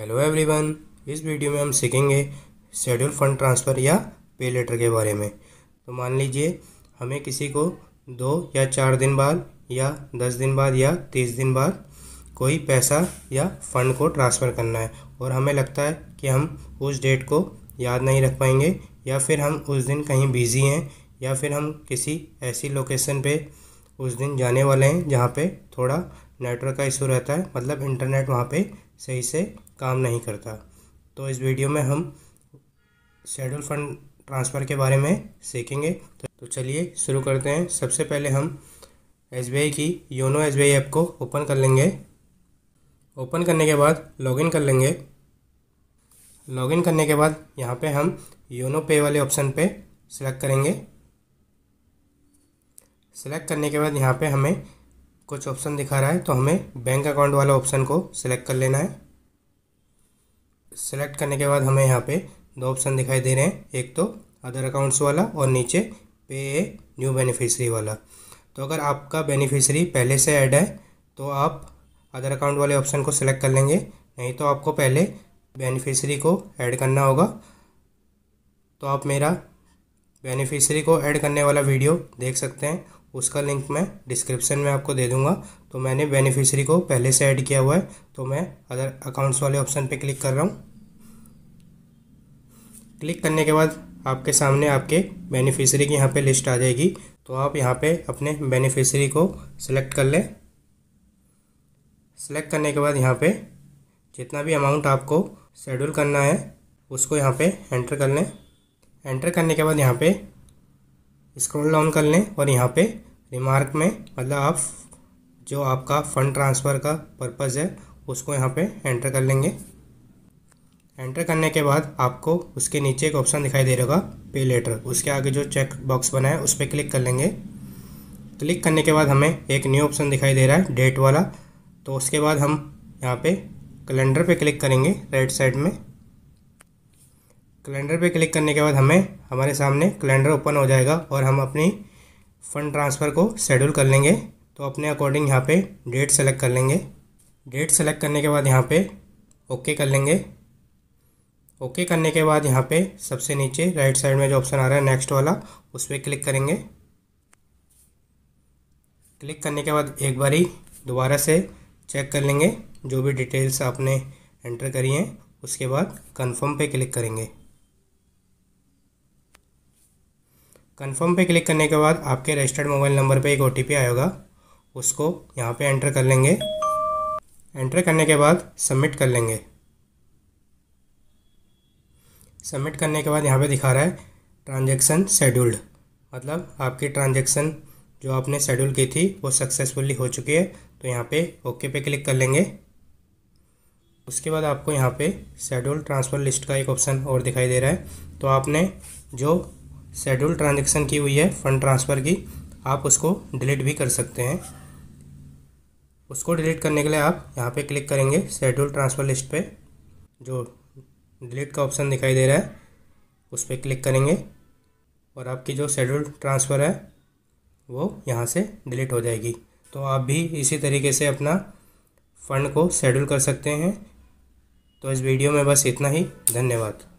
hello everyone इस video में हम सीखेंगे शेड्यूल फंड ट्रांसफ़र या पे लेटर के बारे में तो मान लीजिए हमें किसी को दो या चार दिन बाद या दस दिन बाद या तीस दिन बाद कोई पैसा या फ़ंड को ट्रांसफ़र करना है और हमें लगता है कि हम उस डेट को याद नहीं रख पाएंगे या फिर हम उस दिन कहीं बिज़ी हैं या फिर हम किसी ऐसी लोकेसन पर उस दिन जाने वाले हैं जहाँ पर थोड़ा नेटवर्क का इशू रहता है मतलब इंटरनेट वहाँ पे सही से काम नहीं करता तो इस वीडियो में हम शेड्यूल फंड ट्रांसफ़र के बारे में सीखेंगे तो चलिए शुरू करते हैं सबसे पहले हम एस की योनो एस ऐप को ओपन कर लेंगे ओपन करने के बाद लॉगिन कर लेंगे लॉगिन करने के बाद यहाँ पे हम योनो पे वाले ऑप्शन पे सेलेक्ट करेंगे सिलेक्ट करने के बाद यहाँ पे हमें कुछ ऑप्शन दिखा रहा है तो हमें बैंक अकाउंट वाला ऑप्शन को सिलेक्ट कर लेना है सेलेक्ट करने के बाद हमें यहाँ पे दो ऑप्शन दिखाई दे रहे हैं एक तो अदर अकाउंट्स वाला और नीचे पे ए न्यू बेनिफिशरी वाला तो अगर आपका बेनिफिशरी पहले से ऐड है तो आप अदर अकाउंट वाले ऑप्शन को सिलेक्ट कर लेंगे नहीं तो आपको पहले बेनिफिशरी को ऐड करना होगा तो आप मेरा बेनिफिशरी को ऐड करने वाला वीडियो देख सकते हैं उसका लिंक मैं डिस्क्रिप्शन में आपको दे दूंगा तो मैंने बेनिफिशियरी को पहले से ऐड किया हुआ है तो मैं अदर अकाउंट्स वाले ऑप्शन पे क्लिक कर रहा हूँ क्लिक करने के बाद आपके सामने आपके बेनिफिशियरी की यहाँ पे लिस्ट आ जाएगी तो आप यहाँ पे अपने बेनिफिशियरी को सिलेक्ट कर लें सिलेक्ट करने के बाद यहाँ पर जितना भी अमाउंट आपको शेड्यूल करना है उसको यहाँ पर एंटर कर लें एंटर करने के बाद यहाँ पर स्क्रॉल डाउन कर लें और यहाँ पे रिमार्क में मतलब आप जो आपका फ़ंड ट्रांसफ़र का पर्पज़ है उसको यहाँ पे एंटर कर लेंगे एंटर करने के बाद आपको उसके नीचे एक ऑप्शन दिखाई दे रहेगा पे लेटर उसके आगे जो चेक बॉक्स बना है उस पर क्लिक कर लेंगे क्लिक करने के बाद हमें एक न्यू ऑप्शन दिखाई दे रहा है डेट वाला तो उसके बाद हम यहाँ पे कैलेंडर पे क्लिक करेंगे राइट साइड में कैलेंडर पे क्लिक करने के बाद हमें हमारे सामने कैलेंडर ओपन हो जाएगा और हम अपनी फ़ंड ट्रांसफ़र को शेड्यूल कर लेंगे तो अपने अकॉर्डिंग यहाँ पे डेट सेलेक्ट कर लेंगे डेट सेलेक्ट करने के बाद यहाँ पे ओके कर लेंगे ओके करने के बाद यहाँ पे सबसे नीचे राइट साइड में जो ऑप्शन आ रहा है नेक्स्ट वाला उस पर क्लिक करेंगे क्लिक करने के बाद एक बारी दोबारा से चेक कर लेंगे जो भी डिटेल्स आपने एंटर करी हैं उसके बाद कंफर्म पे क्लिक करेंगे कन्फर्म पे क्लिक करने के बाद आपके रजिस्टर्ड मोबाइल नंबर पे एक ओ टी आएगा उसको यहाँ पे एंटर कर लेंगे एंटर करने के बाद सबमिट कर लेंगे सबमिट करने के बाद यहाँ पे दिखा रहा है ट्रांजैक्शन शेड्यूल्ड मतलब आपकी ट्रांजैक्शन जो आपने शेड्यूल की थी वो सक्सेसफुली हो चुकी है तो यहाँ पे ओके पे क्लिक कर लेंगे उसके बाद आपको यहाँ पे शेड्यूल ट्रांसफ़र लिस्ट का एक ऑप्शन और दिखाई दे रहा है तो आपने जो शेड्यूल ट्रांजेक्शन की हुई है फ़ंड ट्रांसफ़र की आप उसको डिलीट भी कर सकते हैं उसको डिलीट करने के लिए आप यहाँ पे क्लिक करेंगे शेड्यूल ट्रांसफ़र लिस्ट पे जो डिलीट का ऑप्शन दिखाई दे रहा है उस पर क्लिक करेंगे और आपकी जो शेड्यूल ट्रांसफ़र है वो यहाँ से डिलीट हो जाएगी तो आप भी इसी तरीके से अपना फ़ंड को शेड्यूल कर सकते हैं तो इस वीडियो में बस इतना ही धन्यवाद